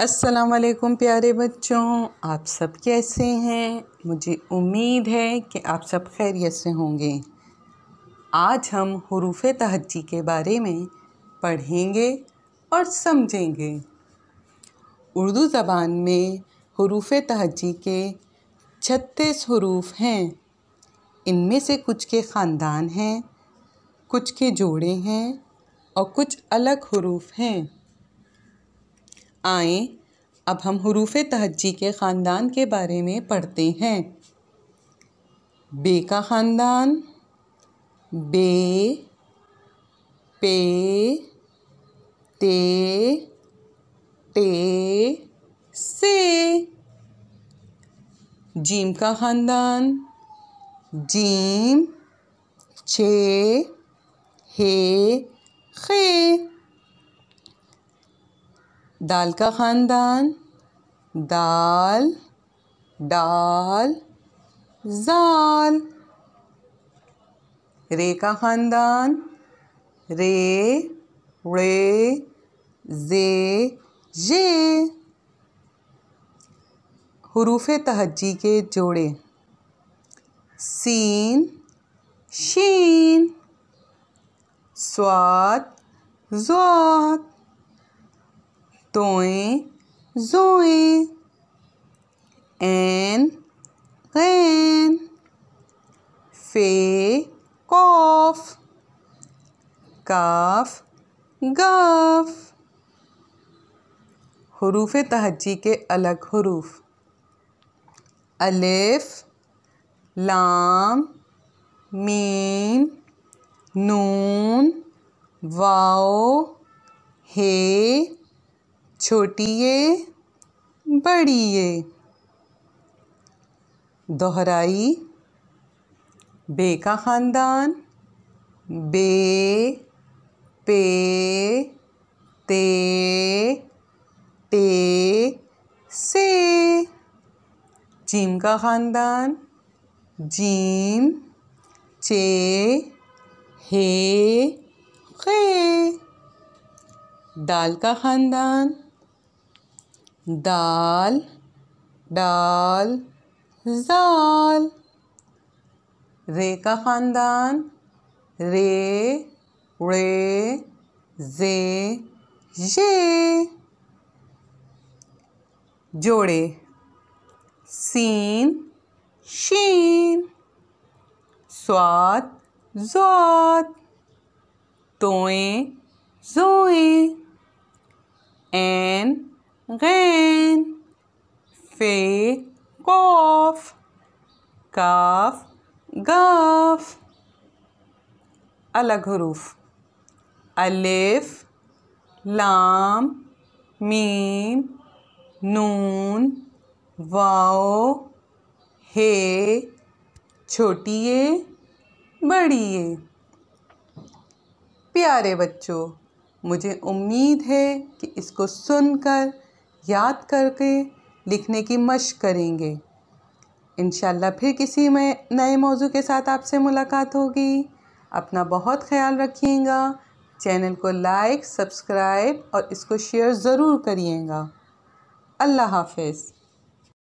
अस्सलाम वालेकुम प्यारे बच्चों आप सब कैसे हैं मुझे उम्मीद है कि आप सब खैरियत से होंगे आज हम हरूफ तहजी के बारे में पढ़ेंगे और समझेंगे उर्दू ज़बान में हरूफ तहजी के छत्तीस हरूफ हैं इनमें से कुछ के ख़ानदान हैं कुछ के जोड़े हैं और कुछ अलग हरूफ हैं आएँ अब हम हरूफ तहजी के ख़ानदान के बारे में पढ़ते हैं बे का ख़ानदान बे पे ते टे से जीम का ख़ानदान जीम छे हे खे दाल का ख़ानदान दाल डाल जाल रे का ख़ानदान रे रे जे जे हरूफ तहजी के जोड़े सीन शीन स्वाद ज्वाद तोएं जोएं एन गैन फे कॉफ काफ गफ हरूफ तहजी के अलग हरूफ अलिफ लाम मीन नून वाओ हे छोटी ये बड़ी ये दोहराई बे का ख़ानदान बे पे ते टे से जीम का ख़ानदान जीम चे हे खे दाल का ख़ानदान दाल डाल जाल रे का ख़ानदान रे रे जे जे जोड़े सीन शीन स्वाद स्वाद तोए जोए एन rain fake cough काफ गफ अलग हरूफ अलिफ लाम मीम नून वाओ हे छोटी ए बड़ी ए प्यारे बच्चों मुझे उम्मीद है कि इसको सुनकर याद करके लिखने की मश करेंगे इन फिर किसी में नए मौजू के साथ आपसे मुलाकात होगी अपना बहुत ख्याल रखिएगा चैनल को लाइक सब्सक्राइब और इसको शेयर ज़रूर करिएगा अल्लाह हाफिज़